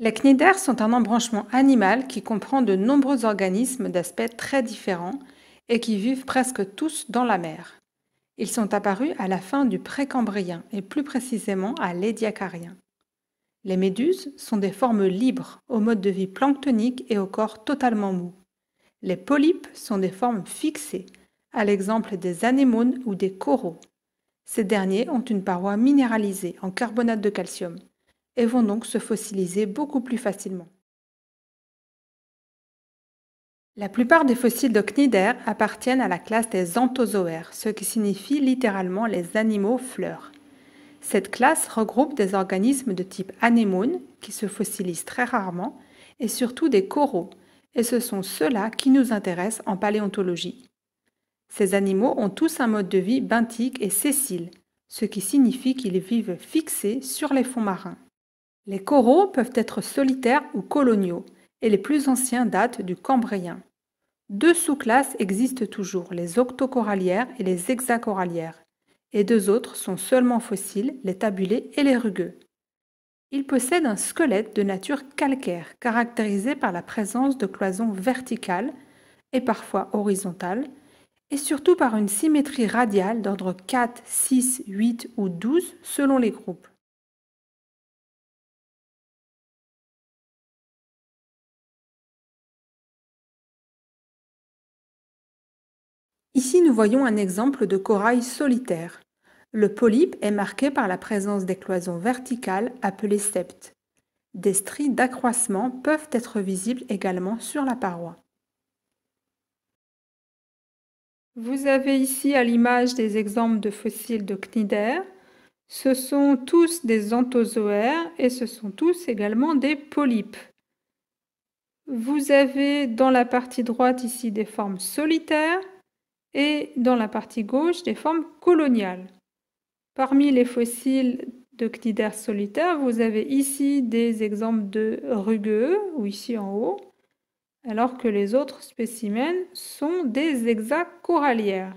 Les cnidaires sont un embranchement animal qui comprend de nombreux organismes d'aspects très différents et qui vivent presque tous dans la mer. Ils sont apparus à la fin du Précambrien et plus précisément à l'Édiacarien. Les méduses sont des formes libres, au mode de vie planctonique et au corps totalement mou. Les polypes sont des formes fixées, à l'exemple des anémones ou des coraux. Ces derniers ont une paroi minéralisée en carbonate de calcium, et vont donc se fossiliser beaucoup plus facilement. La plupart des fossiles d'ocnidaires appartiennent à la classe des anthozoaires, ce qui signifie littéralement les animaux fleurs. Cette classe regroupe des organismes de type anémone, qui se fossilisent très rarement, et surtout des coraux, et ce sont ceux-là qui nous intéressent en paléontologie. Ces animaux ont tous un mode de vie benthique et sessile, ce qui signifie qu'ils vivent fixés sur les fonds marins. Les coraux peuvent être solitaires ou coloniaux, et les plus anciens datent du Cambrien. Deux sous-classes existent toujours, les octocorallières et les hexacorallières, et deux autres sont seulement fossiles, les tabulés et les rugueux. Ils possèdent un squelette de nature calcaire, caractérisé par la présence de cloisons verticales et parfois horizontales, et surtout par une symétrie radiale d'ordre 4, 6, 8 ou 12 selon les groupes. Ici, nous voyons un exemple de corail solitaire. Le polype est marqué par la présence des cloisons verticales appelées septes. Des stries d'accroissement peuvent être visibles également sur la paroi. Vous avez ici à l'image des exemples de fossiles de cnidaires. Ce sont tous des anthozoaires et ce sont tous également des polypes. Vous avez dans la partie droite ici des formes solitaires et dans la partie gauche des formes coloniales. Parmi les fossiles de cnidaires solitaires, vous avez ici des exemples de rugueux, ou ici en haut, alors que les autres spécimens sont des hexacorallières.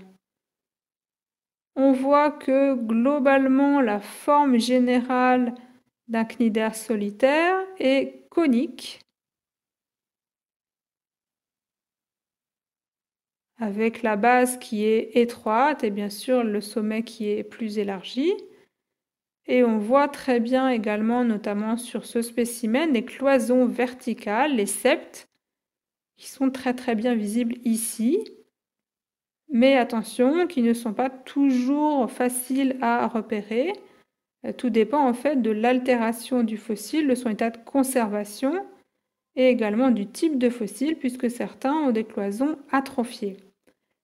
On voit que globalement la forme générale d'un cnidaire solitaire est conique avec la base qui est étroite et bien sûr le sommet qui est plus élargi. Et on voit très bien également, notamment sur ce spécimen, les cloisons verticales, les septes, qui sont très très bien visibles ici, mais attention, qui ne sont pas toujours faciles à repérer. Euh, tout dépend en fait de l'altération du fossile, de son état de conservation et également du type de fossile, puisque certains ont des cloisons atrophiées.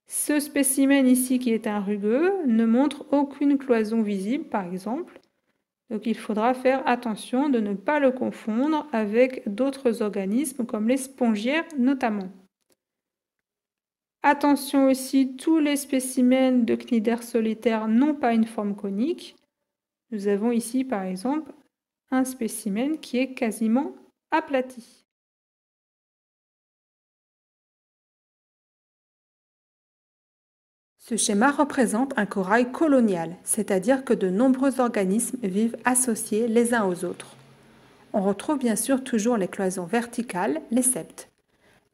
Ce spécimen ici qui est un rugueux ne montre aucune cloison visible par exemple, donc il faudra faire attention de ne pas le confondre avec d'autres organismes comme les spongières notamment. Attention aussi, tous les spécimens de cnidaires solitaires n'ont pas une forme conique. Nous avons ici par exemple un spécimen qui est quasiment aplati. Ce schéma représente un corail colonial, c'est-à-dire que de nombreux organismes vivent associés les uns aux autres. On retrouve bien sûr toujours les cloisons verticales, les septes.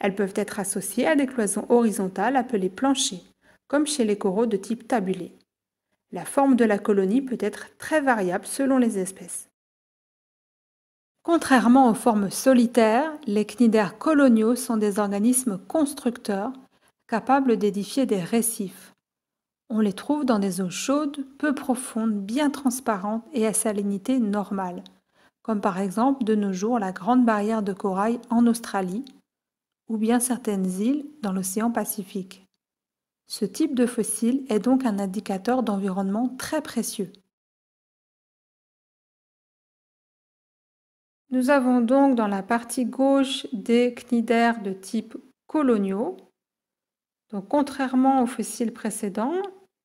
Elles peuvent être associées à des cloisons horizontales appelées planchers, comme chez les coraux de type tabulé. La forme de la colonie peut être très variable selon les espèces. Contrairement aux formes solitaires, les cnidaires coloniaux sont des organismes constructeurs capables d'édifier des récifs, on les trouve dans des eaux chaudes, peu profondes, bien transparentes et à salinité normale, comme par exemple de nos jours la Grande Barrière de Corail en Australie, ou bien certaines îles dans l'océan Pacifique. Ce type de fossile est donc un indicateur d'environnement très précieux. Nous avons donc dans la partie gauche des cnidaires de type coloniaux, contrairement aux fossiles précédents,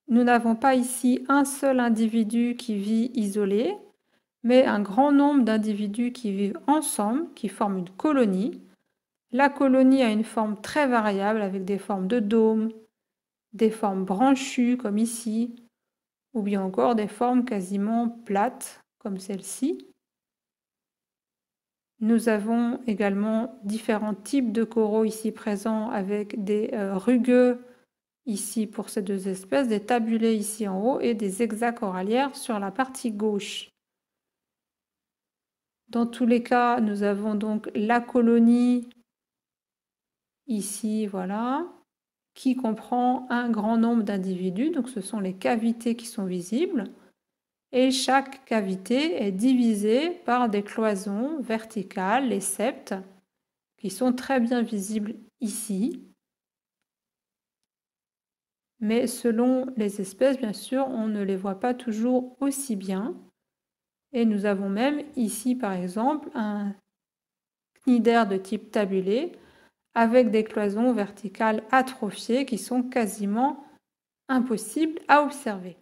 nous n'avons pas ici un seul individu qui vit isolé, mais un grand nombre d'individus qui vivent ensemble, qui forment une colonie. La colonie a une forme très variable avec des formes de dôme, des formes branchues comme ici, ou bien encore des formes quasiment plates comme celle-ci. Nous avons également différents types de coraux ici présents avec des euh, rugueux ici pour ces deux espèces, des tabulés ici en haut et des hexacorallières sur la partie gauche. Dans tous les cas, nous avons donc la colonie ici, voilà, qui comprend un grand nombre d'individus. Donc ce sont les cavités qui sont visibles et chaque cavité est divisée par des cloisons verticales, les septes, qui sont très bien visibles ici. Mais selon les espèces, bien sûr, on ne les voit pas toujours aussi bien. Et nous avons même ici, par exemple, un cnidaire de type tabulé avec des cloisons verticales atrophiées qui sont quasiment impossibles à observer.